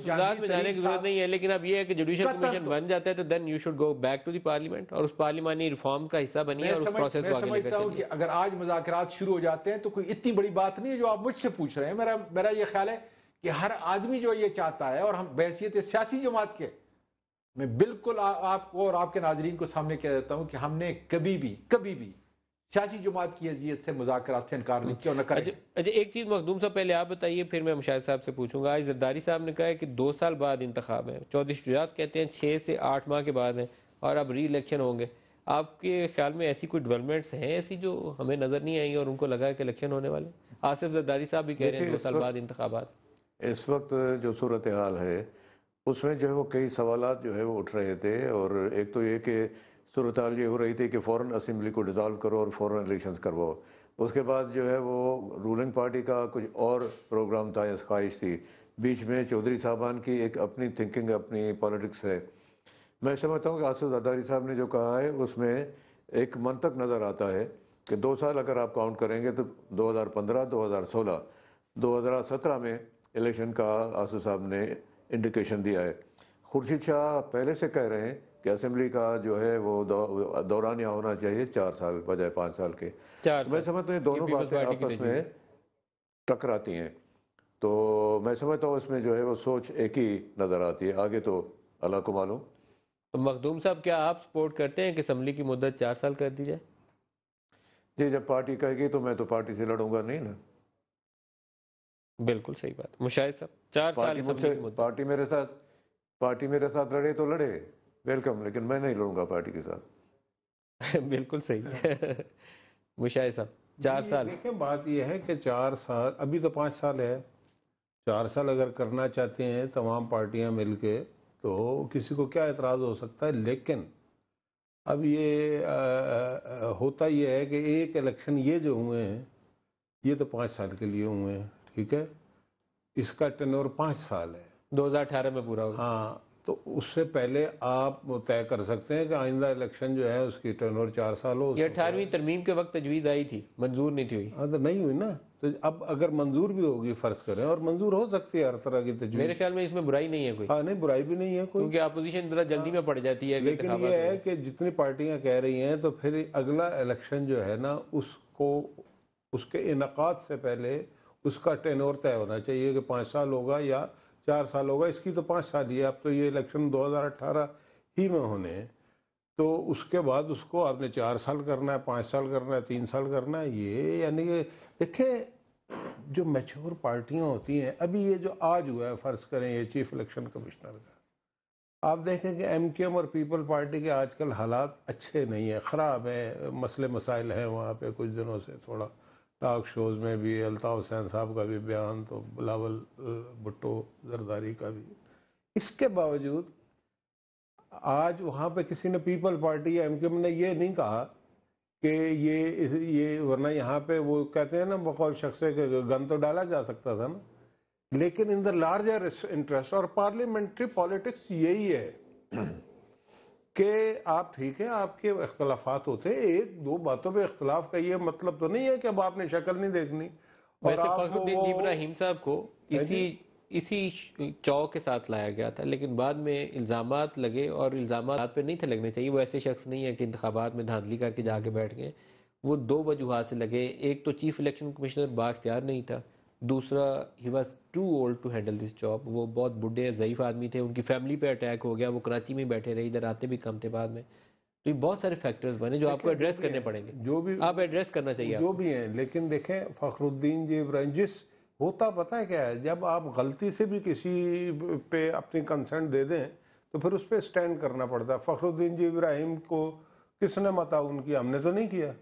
पे में जाने की जरूरत नहीं है लेकिन अब ये है कि जुडिशियल कमीशन तो- बन जाता है तो then you should go back to the parliament और उस पार्लियामानी रिफॉर्म का हिस्सा बनिए और उस प्रोसेस को आगे लेकर चलिए अगर आज मुजाकिरात शुरू हो जाते हैं तो कोई इतनी बड़ी बात नहीं है जो आप मुझसे पूछ रहे हैं मेरा मेरा ये ख्याल है कि हर आदमी जो ये चाहता है और हम बहसीत सियासी जमात के मैं बिल्कुल आपको और आपके नाजरीन को सामने कह देता हूँ कि हमने कभी भी कभी भी सियासी जमात की अजियत से मुजाकर से इनकार नहीं किया अच्छा अच्छा एक चीज़ मखदूम साहब पहले आप बताइए फिर मैं मुशाह साहब से पूछूंगा आज जरदारी साहब ने कहा है कि दो साल बाद इंतखब है चौधरी शुजात कहते हैं छः से आठ माह के बाद हैं और अब री इलेक्शन होंगे आपके ख्याल में ऐसी कोई डेवलपमेंट्स हैं ऐसी जो हमें नज़र नहीं आई और उनको लगा कि इलेक्शन होने वाले आसिफ जरदारी साहब भी कह रहे हैं दो साल बाद इंतबात इस वक्त जो सूरत हाल है उसमें जो है वो कई सवाल जो है वो उठ रहे थे और एक तो ये कि सूरत हाल ये हो रही थी कि फ़ौर असम्बली को डिज़ोल्व करो और फ़ौर इलेक्शन करवाओ उसके बाद जो है वो रूलिंग पार्टी का कुछ और प्रोग्राम था या ख्वाहिश थी बीच में चौधरी साहबान की एक अपनी थिंकिंग अपनी पॉलिटिक्स है मैं समझता हूँ कि आसफ़ जदारी साहब ने जो कहा है उसमें एक मन तक नज़र आता है कि दो साल अगर आप काउंट करेंगे तो 2015, 2016, 2017 में इलेक्शन का आसफ़ साहब ने इंडिकेशन दिया है खुर्शीद शाह पहले से कह रहे हैं कि असेंबली का जो है वो दौरान या होना चाहिए चार साल बजाय पाँच साल के तो मैं समझता हूँ दोनों बातें आपस में टकराती हैं तो मैं समझता हूँ इसमें जो है वो सोच एक ही नज़र आती है आगे तो अल्लाह को मालूम तो मखदूम साहब क्या आप सपोर्ट करते हैं कि असम्बली की मुद्दत चार साल कर दी जाए जी जब पार्टी कहेगी तो मैं तो पार्टी से लड़ूंगा नहीं ना बिल्कुल सही बात मुशाहिद साहब चार साल पार्टी मेरे साथ पार्टी मेरे साथ लड़े तो लड़े वेलकम लेकिन मैं नहीं लड़ूंगा पार्टी के साथ बिल्कुल सही मुशाह साहब चार साल देखिए बात यह है कि चार साल अभी तो पाँच साल है चार साल अगर करना चाहते हैं तमाम पार्टियां मिलके तो किसी को क्या एतराज़ हो सकता है लेकिन अब ये आ, आ, होता ये है कि एक इलेक्शन ये जो हुए हैं ये तो पाँच साल के लिए हुए हैं ठीक है इसका टेनोर पाँच साल है 2018 में पूरा होगा हाँ तो उससे पहले आप तय कर सकते हैं कि आइंदा इलेक्शन जो है उसकी टर्न ओवर चार साल हो ये अठारहवीं तरमीम के वक्त तजवीज़ आई थी मंजूर नहीं थी हुई हाँ तो नहीं हुई ना तो अब अगर मंजूर भी होगी फर्ज करें और मंजूर हो सकती है हर तरह की तजवीज़ मेरे ख्याल में इसमें बुराई नहीं है कोई हाँ नहीं बुराई भी नहीं है कोई क्योंकि अपोजिशन जरा जल्दी में पड़ जाती है लेकिन ये तो। है कि जितनी पार्टियाँ कह रही हैं तो फिर अगला इलेक्शन जो है ना उसको उसके इनका से पहले उसका टेनोर तय होना चाहिए कि पाँच साल होगा या चार साल होगा इसकी तो पाँच साल ही है अब तो ये इलेक्शन 2018 ही में होने तो उसके बाद उसको आपने चार साल करना है पाँच साल करना है तीन साल करना है ये यानी कि देखिए जो मेच्योर पार्टियां होती हैं अभी ये जो आज हुआ है फ़र्ज़ करें ये चीफ इलेक्शन कमिश्नर का आप देखें कि एम और पीपल पार्टी के आजकल हालात अच्छे नहीं हैं ख़राब हैं मसले मसाइल हैं वहाँ पे कुछ दिनों से थोड़ा टॉक शोज में भी अलता हुसैन साहब का भी बयान तो बिलावल भुट्टो जरदारी का भी इसके बावजूद आज वहाँ पे किसी ने पीपल पार्टी या एमकेएम ने ये नहीं कहा कि ये ये वरना यहाँ पे वो कहते हैं ना बकौल शख्स गन तो डाला जा सकता था ना लेकिन इन द लार्जर इंटरेस्ट और पार्लियामेंट्री पॉलिटिक्स यही है कि आप ठीक है आपके अख्तलाफात होते हैं एक दो बातों पे अख्तलाफ का ये मतलब तो नहीं है कि अब आपने शक्ल नहीं देखनी वैसे इब्राहिम साहब को हाँ इसी इसी चौ के साथ लाया गया था लेकिन बाद में इल्ज़ाम लगे और इल्ज़ाम पे नहीं थे लगने चाहिए वो ऐसे शख्स नहीं है कि इंतबात में धांधली करके जाके बैठ गए वो दो वजूहत से लगे एक तो चीफ इलेक्शन कमिश्नर बाख्तियार नहीं था दूसरा ही was too old to handle this job वो बहुत बुढ़े ज़यीफ़ आदमी थे उनकी फैमिली पे अटैक हो गया वो कराची में बैठे रहे इधर आते भी कम थे बाद में तो ये बहुत सारे फैक्टर्स बने जो आपको एड्रेस करने पड़ेंगे जो भी आप एड्रेस करना चाहिए जो भी हैं लेकिन देखें फखरुद्दीन जी रंजिश होता पता है क्या है जब आप गलती से भी किसी पे अपनी कंसर्न दे दें तो फिर उस पर स्टैंड करना पड़ता है फखरुद्दीन जी इब्राहिम को किसने मता उनकी हमने तो नहीं किया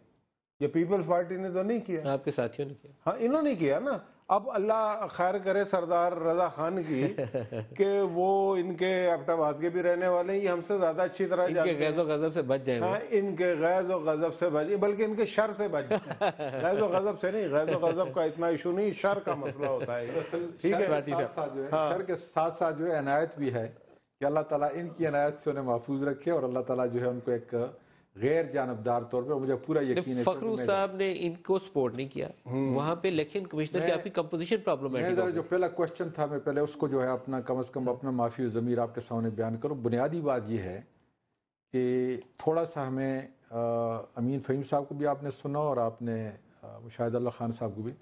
या पीपल्स पार्टी ने तो नहीं किया आपके साथियों ने किया हाँ इन्होंने किया ना अब अल्लाह खैर करे सरदार रजा खान की कि वो इनके अपटाबाज के भी रहने वाले हैं ये हमसे ज्यादा अच्छी तरह इनके गैज गजब से बच जाए हाँ इनके गैज और गजब से बच बल्कि इनके शर से बच जाए गैज और गजब से नहीं गैज और गजब का इतना इशू नहीं शर का मसला होता है ठीक है शर के साथ साथ जो है अनायत हाँ। भी है कि अल्लाह ताला इनकी अनायत से उन्हें महफूज रखे और अल्लाह ताला जो है उनको एक गैर जानबदार तौर पर मुझे पूरा यकीन है फखरू साहब ने इनको सपोर्ट नहीं किया हम्म। वहाँ पे इलेक्शन कमिश्नर की आपकी कंपोजिशन है जो पहला क्वेश्चन था मैं पहले उसको जो है अपना कम अज कम अपना माफी ज़मीर आपके सामने बयान करूँ बुनियादी बात यह है कि थोड़ा सा हमें अमीन फ़हीम साहब को भी आपने सुना और आपने मुशाहिद खान साहब को भी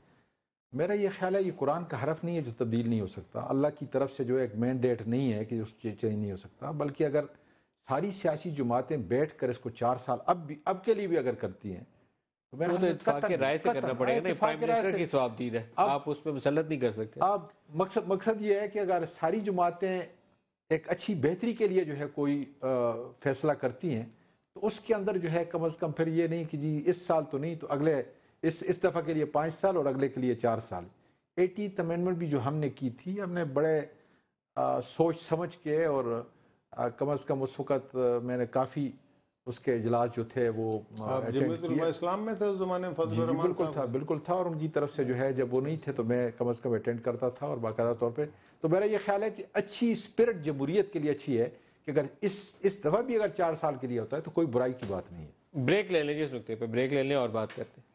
मेरा ये ख्याल है ये कुरान का हरफ नहीं है जो तब्दील नहीं हो सकता अल्लाह की तरफ से जो एक मैंडेट नहीं है कि उस चेंज नहीं हो सकता बल्कि अगर सारी सियासी जमातें बैठ कर इसको चार साल अब भी अब के लिए भी अगर करती हैं तो मैं तो इतफाक राय से करना पड़ेगा प्राइम मिनिस्टर की जवाबदीद है आप उस पर मुसलत नहीं कर सकते आप मकसद मकसद ये है कि अगर सारी जमातें एक अच्छी बेहतरी के लिए जो है कोई फैसला करती हैं तो उसके अंदर जो है कम अज़ कम फिर ये नहीं कि जी इस साल तो नहीं तो अगले इस इस दफ़ा के लिए पाँच साल और अगले के लिए चार साल एटीथ अमेंडमेंट भी जो हमने की थी हमने बड़े आ, सोच समझ के और कम अज़ कम उस वक़्त मैंने काफ़ी उसके इजलास जो थे वो तो इस्लाम में था ज़माने में बिल्कुल था बिल्कुल था और उनकी तरफ से जो है जब वो नहीं थे तो मैं कम अज़ कम अटेंड करता था और बाकायदा तौर पर तो मेरा ये ख्याल है कि अच्छी स्पिरिट जमहूरीत के लिए अच्छी है कि अगर इस इस दफ़ा भी अगर चार साल के लिए होता है तो कोई बुराई की बात नहीं है ब्रेक ले लेंगे इस नुकते पर ब्रेक ले लें और बात करते हैं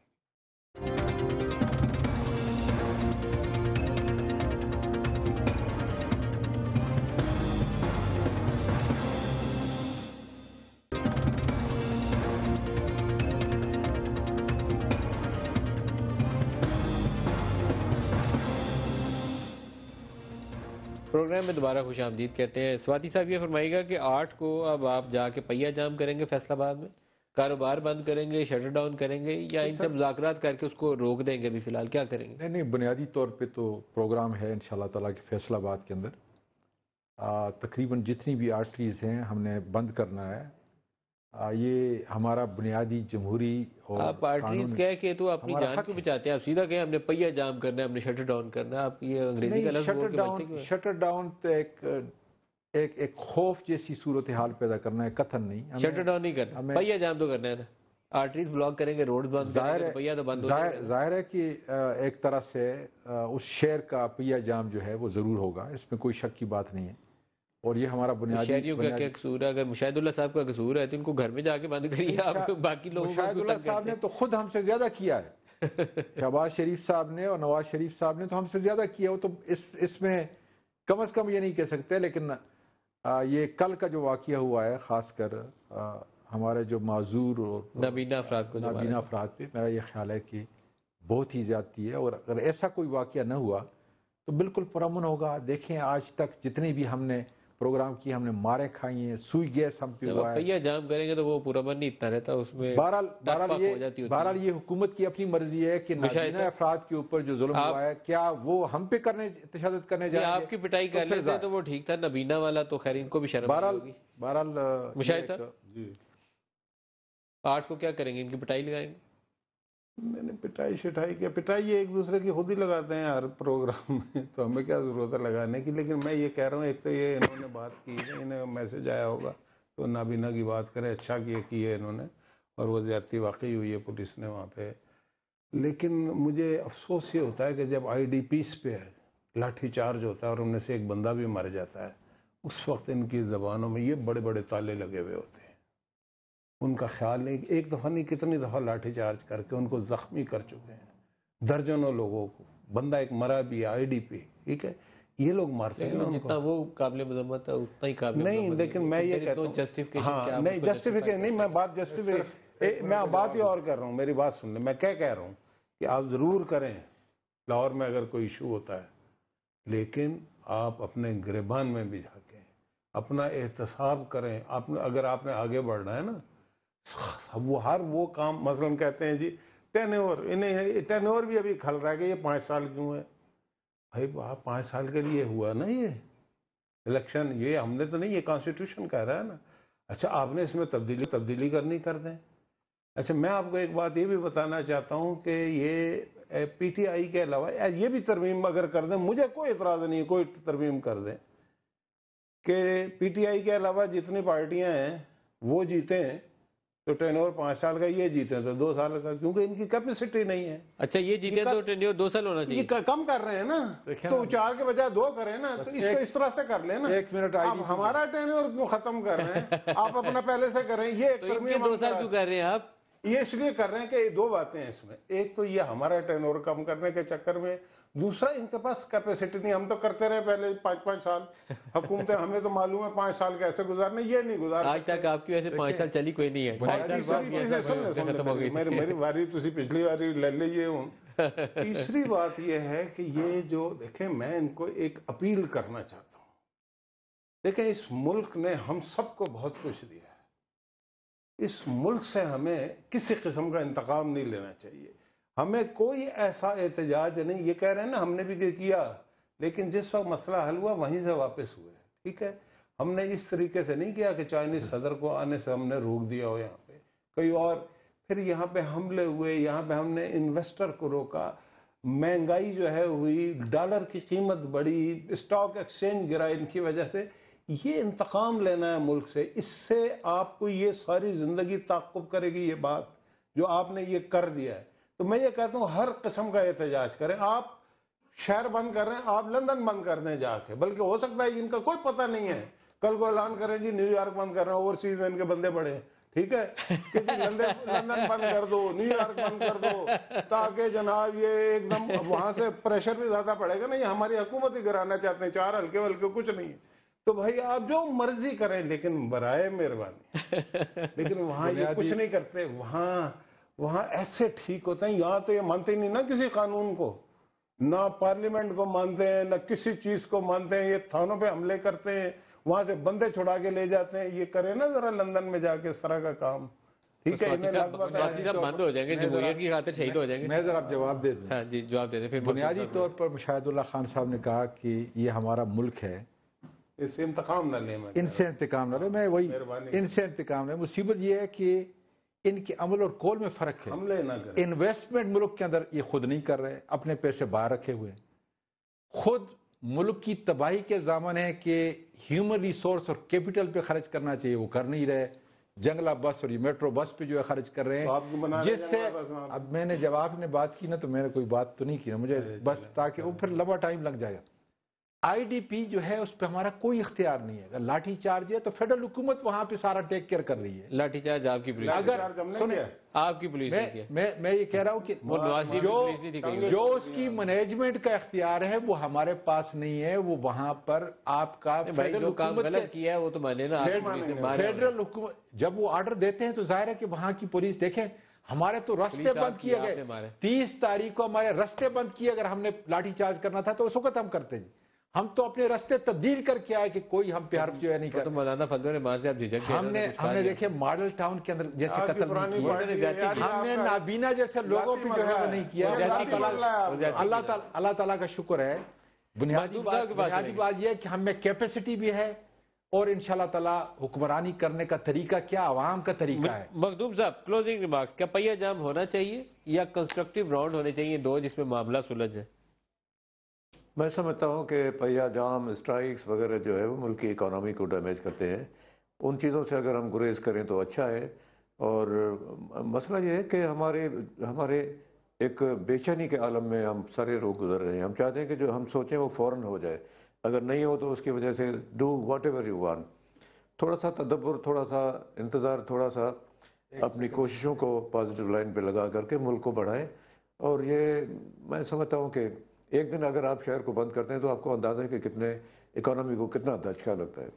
प्रोग्राम में दोबारा खुश आमदीद कहते हैं स्वाति साहब ये फरमाएगा कि आठ को अब आप जाके पहिया जाम करेंगे फैसलाबाद में कारोबार बंद करेंगे शटर डाउन करेंगे या इन सब मुजाकर करके उसको रोक देंगे अभी फिलहाल क्या करेंगे नहीं नहीं बुनियादी तौर पर तो प्रोग्राम है इन शाह के फैसलाबाद के अंदर तकरीबन जितनी भी आर्टरीज़ हैं हमने बंद करना है ये हमारा बुनियादी जमहूरी और आप पार्टी कह के तो अपनी जान क्यों बचाते हैं आप सीधा कहें हमने पहिया जाम करना है हमने शटर डाउन करना है आप ये अंग्रेजी का शटर डाउन शटर डाउन तो एक एक एक खौफ जैसी सूरत हाल पैदा करना है कथन नहीं शटर डाउन नहीं करना हमें पहिया जाम तो करना है ना आर्टरीज ब्लॉक करेंगे रोड तो बंद पहिया तो बंद जाहिर है कि एक तरह से उस शहर का पहिया जाम जो है वो ज़रूर होगा इसमें कोई शक की बात नहीं है और ये हमारा तो बुनियादी शहरियों का क्या कसूर है अगर साहब का कसूर है तो इनको घर में जाके बंद करिए आप बाकी लोगों साहब ने तो खुद हमसे ज्यादा किया है शहबाज शरीफ साहब ने और नवाज शरीफ साहब ने तो हमसे ज्यादा किया हो तो इस इसमें कम अज कम ये नहीं कह सकते लेकिन ये कल का जो वाक़ हुआ है खासकर हमारे जो माजूर और नबीना अफराद को नबीना अफराद पे मेरा ये ख्याल है कि बहुत ही ज़्यादती है और अगर ऐसा कोई वाक़ न हुआ तो बिल्कुल पुरमन होगा देखें आज तक जितने भी हमने प्रोग्राम की हमने मारे खाई है सुई गैस हम पे हुआ है जाम करेंगे तो वो पूरा मन नहीं इतना रहता उसमें बहरहाल बहरहाल ये बहरहाल ये हुकूमत की अपनी मर्जी है कि नाजीना अफराद के ऊपर जो जुल्म हुआ है क्या वो हम पे करने तशद करने जा आपकी पिटाई तो कर लेते तो वो ठीक था नबीना वाला तो खैर इनको भी शर्म बहरहाल बहरहाल मुशाहिद सर आठ को क्या करेंगे इनकी पिटाई लगाएंगे मैंने पिटाई शिटाई किया पिटाई ये एक दूसरे की खुद ही लगाते हैं हर प्रोग्राम में तो हमें क्या ज़रूरत है लगाने की लेकिन मैं ये कह रहा हूँ एक तो ये इन्होंने बात की है इन्हें मैसेज आया होगा तो नाबीना की बात करें अच्छा किए की है इन्होंने और वो ज़्यादा वाकई हुई है पुलिस ने वहाँ पे लेकिन मुझे अफसोस ये होता है कि जब आई डी पीस पे लाठी चार्ज होता है और उनमें से एक बंदा भी मर जाता है उस वक्त इनकी ज़बानों में ये बड़े बड़े ताले लगे हुए होते हैं उनका ख्याल नहीं एक दफ़ा नहीं कितनी दफ़ा लाठीचार्ज करके उनको ज़ख्मी कर चुके हैं दर्जनों लोगों को बंदा एक मरा भी आई डी पे ठीक है ये लोग मारते हैं जितना वो काबिल मजम्मत है उतना ही काबिल नहीं लेकिन मैं ये कहता हूँ जस्टिफिकेशन हाँ नहीं जस्टिफिकेशन नहीं मैं बात जस्टिफिकेशन मैं बात ही और कर रहा हूँ मेरी बात सुन ले मैं क्या कह रहा हूँ कि आप ज़रूर करें लाहौर में अगर कोई इशू होता है लेकिन आप अपने गिरबान में भी झाकें अपना एहतसाब करें आप अगर आपने आगे बढ़ना है ना वो हर वो काम मसलन कहते हैं जी टेन ओवर इन्हें टेन ओवर भी अभी खल रहा है कि ये पाँच साल क्यों है भाई वाह पाँच साल के लिए हुआ ना ये इलेक्शन ये हमने तो नहीं ये कॉन्स्टिट्यूशन कह रहा है ना अच्छा आपने इसमें तब्दीली तब्दीली करनी कर दें अच्छा मैं आपको एक बात ये भी बताना चाहता हूँ कि ये पीटीआई के अलावा ये भी तरमीम अगर कर दें मुझे कोई इतराज़ नहीं कोई तरमीम कर दें कि पीटीआई के अलावा जितनी पार्टियाँ हैं वो जीते हैं तो टेन्योर पांच साल का ये जीते तो दो साल का क्योंकि इनकी कैपेसिटी नहीं है अच्छा ये जीते तो टेन्योर दो साल होना चाहिए कम कर रहे हैं ना तो, तो चार के बजाय दो करें ना तो इसको इस तरह से कर लेना एक मिनट आप हमारा टेन्योर क्यों खत्म कर रहे हैं आप अपना पहले से करें ये एक तो दो साल क्यों कर रहे हैं आप ये इसलिए कर रहे हैं कि दो बातें हैं इसमें एक तो ये हमारा टेनोर कम करने के चक्कर में दूसरा इनके पास कैपेसिटी नहीं हम तो करते रहे पहले पांच पांच साल हुकूमतें हमें तो मालूम है पांच साल कैसे गुजारने ये नहीं गुजार आज तक आपकी वैसे पांच साल चली कोई नहीं है मेरी मेरी बारी तुम पिछली बारी ले लीजिए तीसरी बात यह है कि ये जो देखें मैं इनको एक अपील करना चाहता हूं देखें इस मुल्क ने हम सबको बहुत कुछ दिया है इस मुल्क से हमें किसी किस्म का इंतकाम नहीं लेना चाहिए हमें कोई ऐसा एहतजाज नहीं ये कह रहे हैं ना हमने भी किया लेकिन जिस वक्त मसला हल हुआ वहीं से वापस हुए ठीक है हमने इस तरीके से नहीं किया कि चाइनीज सदर को आने से हमने रोक दिया हो यहाँ पे कई और फिर यहाँ पे हमले हुए यहाँ पे हमने इन्वेस्टर को रोका महंगाई जो है हुई डॉलर की कीमत बढ़ी स्टॉक एक्सचेंज गिरा इनकी वजह से ये इंतकाम लेना है मुल्क से इससे आपको ये सारी ज़िंदगी ताकुब करेगी ये बात जो आपने ये कर दिया है तो मैं ये कहता हूँ हर किस्म का एहतजाज करें आप शहर बंद कर रहे हैं आप लंदन बंद कर दें जाके बल्कि हो सकता है इनका कोई पता नहीं है कल को ऐलान करें जी न्यूयॉर्क बंद कर रहे हैं ओवरसीज में इनके बंदे पड़े ठीक है लंदन बंद कर दो न्यूयॉर्क बंद कर दो ताकि जनाब ये एकदम वहां से प्रेशर भी ज्यादा पड़ेगा ना ये हमारी हुकूमत ही गिराना चाहते हैं चार हल्के हल्के कुछ नहीं है तो भाई आप जो मर्जी करें लेकिन बराए मेहरबानी लेकिन वहां ये कुछ नहीं करते वहां वहां ऐसे ठीक होते हैं यहां तो ये मानते नहीं ना किसी कानून को ना पार्लियामेंट को मानते हैं ना किसी चीज को मानते हैं ये थानों पे हमले करते हैं वहां से बंदे छुड़ा के ले जाते हैं ये करें ना जरा लंदन में जाके इस तरह का काम ठीक है शहीद हो जाएंगे मैं जरा जवाब दे दू हाँ जी जवाब दे दें बुनियादी तौर पर शाहिदुल्ला खान साहब ने कहा कि ये हमारा मुल्क है इससे इंतकाम ना ले इनसे इंतकाम ना ले मैं वही इनसे इंतकाम लें मुसीबत ये है कि इनके अमल और कौल में फर्क है हमले ना करें इन्वेस्टमेंट मुल्क के अंदर ये खुद नहीं कर रहे अपने पैसे बाहर रखे हुए खुद मुल्क की तबाही के जामन है कि ह्यूमन रिसोर्स और कैपिटल पे खर्च करना चाहिए वो कर नहीं रहे जंगला बस और ये मेट्रो बस पे जो है खर्च कर रहे हैं तो जिससे अब मैंने जब आपने बात की ना तो मैंने कोई बात तो नहीं की ना मुझे बस ताकि वो फिर लंबा टाइम लग जाएगा आईडीपी जो है उस पर हमारा कोई इख्तियार नहीं है अगर लाठी चार्ज है तो फेडरल हुकूमत वहां पे सारा टेक केयर कर रही है लाठी चार्ज आपकी पुलिस अगर सुने आपकी पुलिस मैं, मैं मैं ये कह रहा हूँ कि जो जो उसकी मैनेजमेंट का इख्तियार है वो हमारे पास नहीं है वो वहां पर आपका फेडरल हुकूमत किया है वो तो माने ना फेडरल हुकूमत जब वो ऑर्डर देते हैं तो जाहिर है कि वहां की पुलिस देखे हमारे तो रास्ते बंद किए गए तीस तारीख को हमारे रास्ते बंद किए अगर हमने लाठी चार्ज करना था तो उसको खत्म करते जी हम तो अपने रास्ते तब्दील करके आए कि कोई हम प्यार जो है नहीं करता तो मौलाना फजल से आप झिझक हमने हमने देखे मॉडल टाउन के अंदर जैसे कत्ल हमने नाबीना जैसे लोगों को जो है वो नहीं किया अल्लाह अल्लाह ताला का शुक्र है बुनियादी बुनियादी बात यह कि हमें कैपेसिटी भी है और इन ताला हुक्मरानी करने का तरीका क्या आवाम का तरीका है मखदूम साहब क्लोजिंग रिमार्क्स क्या पहिया जाम होना चाहिए या कंस्ट्रक्टिव राउंड होने चाहिए दो जिसमें मामला सुलझ जाए मैं समझता हूँ कि पहिया जाम स्ट्राइक्स वगैरह जो है वो मुल्क की इकानमी को डैमेज करते हैं उन चीज़ों से अगर हम गुरेज करें तो अच्छा है और मसला ये है कि हमारे हमारे एक बेचैनी के आलम में हम सारे लोग गुजर रहे हैं हम चाहते हैं कि जो हम सोचें वो फ़ौर हो जाए अगर नहीं हो तो उसकी वजह से do whatever you want थोड़ा सा तदब्बर थोड़ा सा इंतज़ार थोड़ा सा अपनी कोशिशों को पॉजिटिव लाइन पे लगा करके मुल्क को बढ़ाएं और ये मैं समझता हूँ कि एक दिन अगर आप शहर को बंद करते हैं तो आपको अंदाज़ा है कि कितने इकोनॉमी को कितना धचका लगता है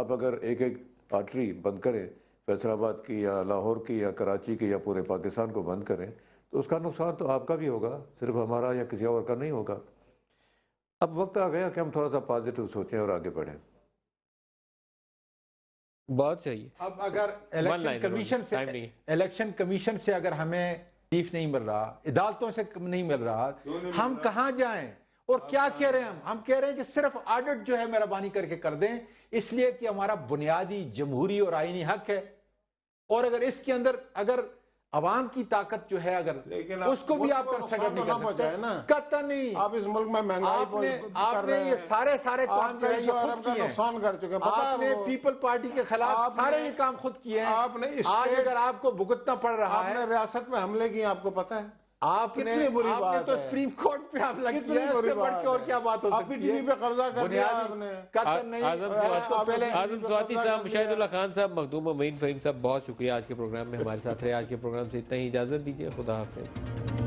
आप अगर एक एक आर्टरी बंद करें फैसलाबाद की या लाहौर की या कराची की या पूरे पाकिस्तान को बंद करें तो उसका नुकसान तो आपका भी होगा सिर्फ हमारा या किसी और का नहीं होगा अब वक्त आ गया कि हम थोड़ा सा पॉजिटिव सोचें और आगे बढ़ें बहुत सही अब अगर इलेक्शन कमीशन से इलेक्शन कमीशन से अगर हमें तकलीफ नहीं मिल रहा अदालतों से नहीं मिल रहा हम कहां जाएं और क्या कह रहे हैं हम हम कह रहे हैं कि सिर्फ ऑडिट जो है मेहरबानी करके कर दें इसलिए कि हमारा बुनियादी जमहूरी और आइनी हक है और अगर इसके अंदर अगर अवाम की ताकत जो है अगर लेकिन उसको भी आप कंसिडर नहीं कर सकते ना नहीं आप इस मुल्क में महंगाई आपने आपने ये सारे सारे काम जो है खुद किए नुकसान कर चुके हैं आपने पीपल पार्टी के खिलाफ सारे ये काम खुद किए हैं आपने आज अगर आपको भुगतना पड़ रहा है रियासत में हमले किए आपको पता है आपने कितनी बुरी आपने बात तो सुप्रीम कोर्ट पे आप हमला किया इससे बढ़ के और क्या बात हो सकती है टीवी पे कब्जा कर लिया आपने कतन नहीं आजम स्वाति साहब मुशाहिदुल्लाह खान साहब मखदूम मईन फहीम साहब बहुत शुक्रिया आज के प्रोग्राम में हमारे साथ रहे आज के प्रोग्राम से इतना ही इजाजत दीजिए खुदा हाफिज़